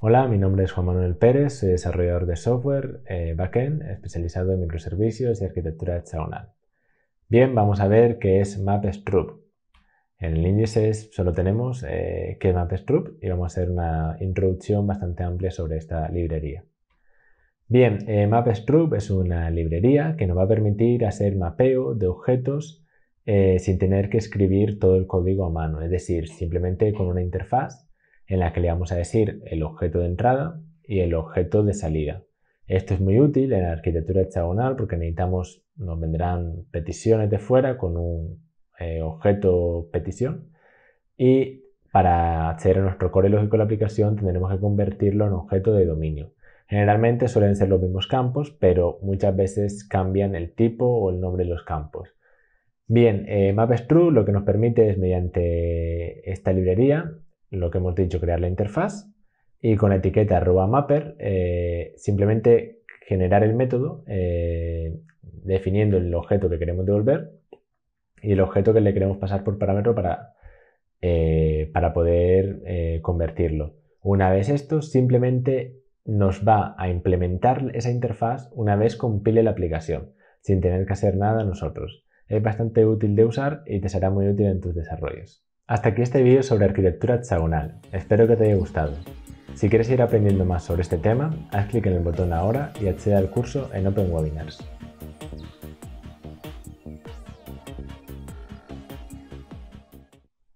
Hola, mi nombre es Juan Manuel Pérez, soy desarrollador de software eh, backend especializado en microservicios y arquitectura hexagonal. Bien, vamos a ver qué es MapStrup. En el índice solo tenemos eh, qué es MapStrup y vamos a hacer una introducción bastante amplia sobre esta librería. Bien, eh, es una librería que nos va a permitir hacer mapeo de objetos eh, sin tener que escribir todo el código a mano, es decir, simplemente con una interfaz en la que le vamos a decir el objeto de entrada y el objeto de salida. Esto es muy útil en la arquitectura hexagonal porque necesitamos, nos vendrán peticiones de fuera con un eh, objeto petición y para hacer nuestro core lógico de la aplicación tendremos que convertirlo en objeto de dominio. Generalmente suelen ser los mismos campos, pero muchas veces cambian el tipo o el nombre de los campos. Bien, eh, MapStru lo que nos permite es mediante esta librería lo que hemos dicho, crear la interfaz y con la etiqueta arroba mapper eh, simplemente generar el método eh, definiendo el objeto que queremos devolver y el objeto que le queremos pasar por parámetro para, eh, para poder convertirlo. Una vez esto, simplemente nos va a implementar esa interfaz una vez compile la aplicación, sin tener que hacer nada nosotros. Es bastante útil de usar y te será muy útil en tus desarrollos. Hasta aquí este vídeo sobre arquitectura hexagonal, espero que te haya gustado. Si quieres ir aprendiendo más sobre este tema, haz clic en el botón ahora y accede al curso en Open Webinars.